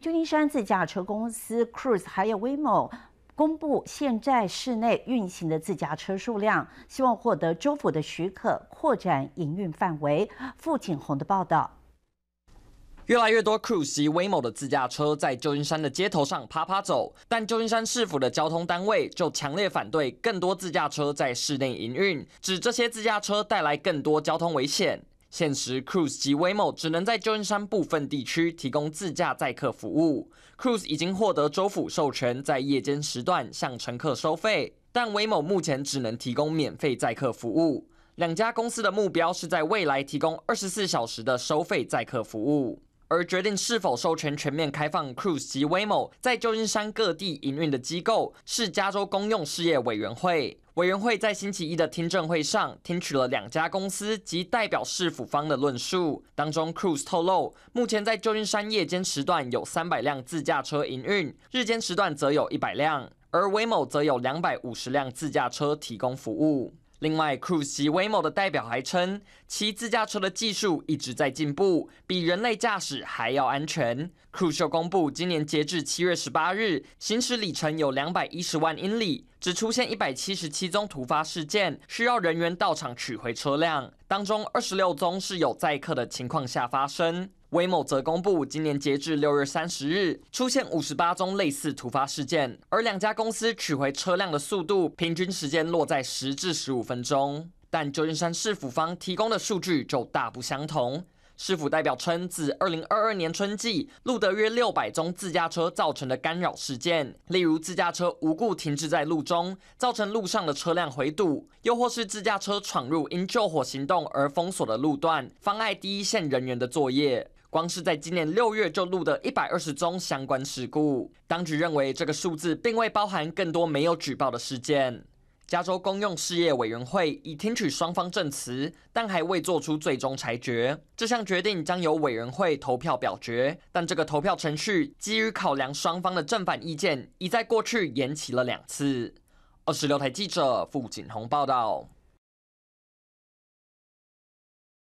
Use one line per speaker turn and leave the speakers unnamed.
旧金山自驾车公司 Cruise 还有 Waymo 公布，现在市内运行的自驾车数量，希望获得州府的许可扩展营运范围。付锦宏的报道。
越来越多 Cruise 及 Waymo 的自驾车在旧金山的街头上趴趴走，但旧金山市府的交通单位就强烈反对更多自驾车在市内营运，指这些自驾车带来更多交通危险。现时，Cruise 及 Waymo 只能在旧金山部分地区提供自驾载客服务。Cruise 已经获得州府授权，在夜间时段向乘客收费，但 Waymo 目前只能提供免费载客服务。两家公司的目标是在未来提供二十四小时的收费载客服务。而决定是否授权全面开放 Cruise 及 Waymo 在旧金山各地营运的机构是加州公用事业委员会。委员会在星期一的听证会上听取了两家公司及代表市府方的论述。当中，Cruise 透露，目前在旧金山夜间时段有三百辆自驾车营运，日间时段则有一百辆；而 Waymo 则有两百五十辆自驾车提供服务。另外，Cruise Waymo 的代表还称，其自驾车的技术一直在进步，比人类驾驶还要安全。Cruise 公布，今年截至七月十八日，行驶里程有两百一十万英里，只出现一百七十七宗突发事件，需要人员到场取回车辆，当中二十六宗是有载客的情况下发生。威某则公布，今年截至六月三十日，出现五十八宗类似突发事件，而两家公司取回车辆的速度，平均时间落在十至十五分钟。但旧金山市府方提供的数据就大不相同。市府代表称，自二零二二年春季录得约六百宗自驾车造成的干扰事件，例如自驾车无故停滞在路中，造成路上的车辆回堵，又或是自驾车闯入因救火行动而封锁的路段，妨碍第一线人员的作业。光是在今年六月就录的一百二十宗相关事故，当局认为这个数字并未包含更多没有举报的事件。加州公用事业委员会已听取双方证词，但还未做出最终裁决。这项决定将由委员会投票表决，但这个投票程序基于考量双方的正反意见，已在过去延期了两次。二十六台记者傅锦宏报道。